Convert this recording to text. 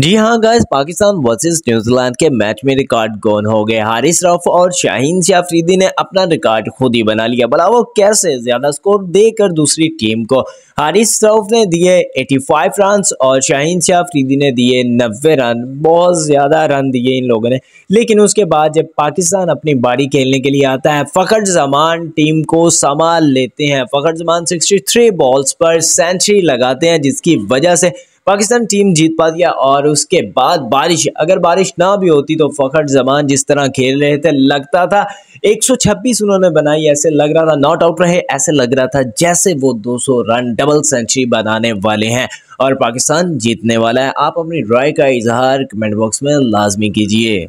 जी हाँ guys Pakistan versus New Zealand के match में रिकॉर्ड गोन हो गए हारिस रफ और शाहीन शाहफरीदी ने अपना रिकॉर्ड खुद ही बना लिया वो कैसे ज्यादा स्कोर देकर दूसरी टीम को हारिस रफ ने दिए 85 रन और शाहीन शाहफरीदी ने दिए 90 रन बहुत ज्यादा रन दिए इन लोगों ने लेकिन उसके बाद जब पाकिस्तान अपनी बारी खेलने के लिए आता है फ़खर जमान टीम को संभाल लेते हैं फ़खर जमान सिक्सटी बॉल्स पर सेंचुरी लगाते हैं जिसकी वजह से पाकिस्तान टीम जीत पाती है और उसके बाद बारिश अगर बारिश ना भी होती तो फ़खर जमान जिस तरह खेल रहे थे लगता था 126 उन्होंने बनाई ऐसे लग रहा था नॉट आउट रहे ऐसे लग रहा था जैसे वो 200 रन डबल सेंचुरी बनाने वाले हैं और पाकिस्तान जीतने वाला है आप अपनी राय का इजहार कमेंट बॉक्स में लाजमी कीजिए